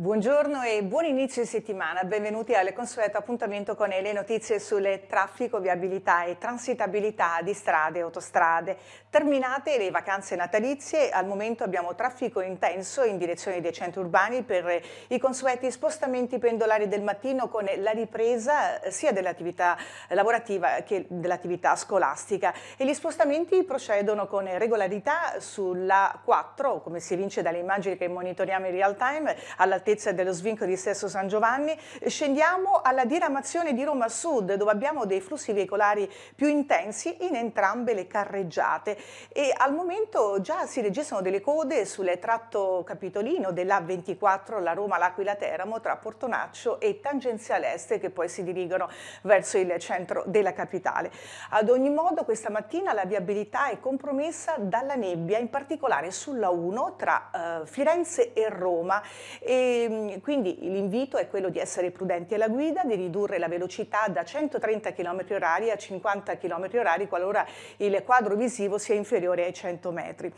Buongiorno e buon inizio di settimana, benvenuti al consueto appuntamento con le notizie sulle traffico, viabilità e transitabilità di strade e autostrade. Terminate le vacanze natalizie, al momento abbiamo traffico intenso in direzione dei centri urbani per i consueti spostamenti pendolari del mattino con la ripresa eh, sia dell'attività lavorativa che dell'attività scolastica e gli spostamenti procedono con regolarità sulla 4, come si evince dalle immagini che monitoriamo in real time, all'altezza all'altezza dello svincolo di Sesto San Giovanni. Scendiamo alla diramazione di Roma Sud, dove abbiamo dei flussi veicolari più intensi in entrambe le carreggiate e al momento già si registrano delle code sul tratto capitolino dell'A24, la Roma-L'Aquila Teramo, tra Portonaccio e Tangenziale Est, che poi si dirigono verso il centro della capitale. Ad ogni modo, questa mattina la viabilità è compromessa dalla nebbia, in particolare sulla 1 tra eh, Firenze e Roma e Ehm, quindi l'invito è quello di essere prudenti alla guida, di ridurre la velocità da 130 km h a 50 km h qualora il quadro visivo sia inferiore ai 100 metri.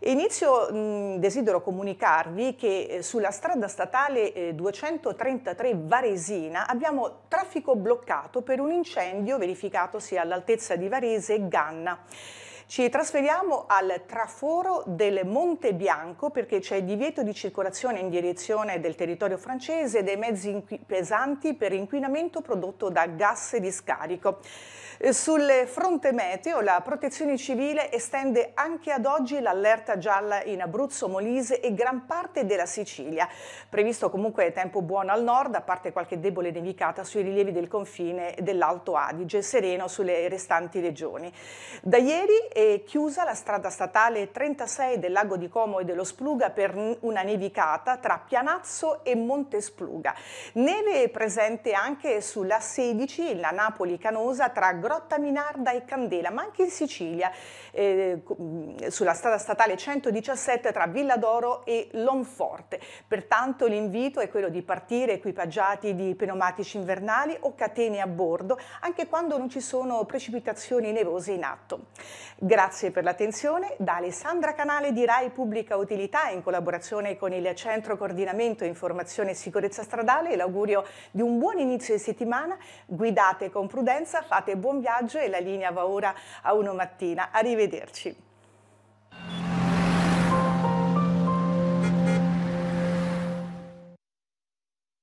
Inizio, mh, desidero comunicarvi che eh, sulla strada statale 233 eh, Varesina abbiamo traffico bloccato per un incendio verificatosi all'altezza di Varese e Ganna ci trasferiamo al traforo del Monte Bianco perché c'è il divieto di circolazione in direzione del territorio francese dei mezzi pesanti per inquinamento prodotto da gas di scarico. Eh, sul fronte meteo la protezione civile estende anche ad oggi l'allerta gialla in Abruzzo, Molise e gran parte della Sicilia. Previsto comunque tempo buono al nord, a parte qualche debole nevicata sui rilievi del confine dell'Alto Adige, sereno sulle restanti regioni. Da ieri è chiusa la strada statale 36 del lago di Como e dello Spluga per una nevicata tra Pianazzo e Monte Spluga. Neve è presente anche sulla 16, la Napoli-Canosa, tra Grotta Minarda e Candela, ma anche in Sicilia, eh, sulla strada statale 117 tra Villa d'Oro e Lonforte. Pertanto l'invito è quello di partire equipaggiati di pneumatici invernali o catene a bordo, anche quando non ci sono precipitazioni nevose in atto. Grazie per l'attenzione da Alessandra Canale di RAI Pubblica Utilità in collaborazione con il Centro Coordinamento Informazione e Sicurezza Stradale l'augurio di un buon inizio di settimana, guidate con prudenza, fate buon viaggio e la linea va ora a 1 mattina. Arrivederci.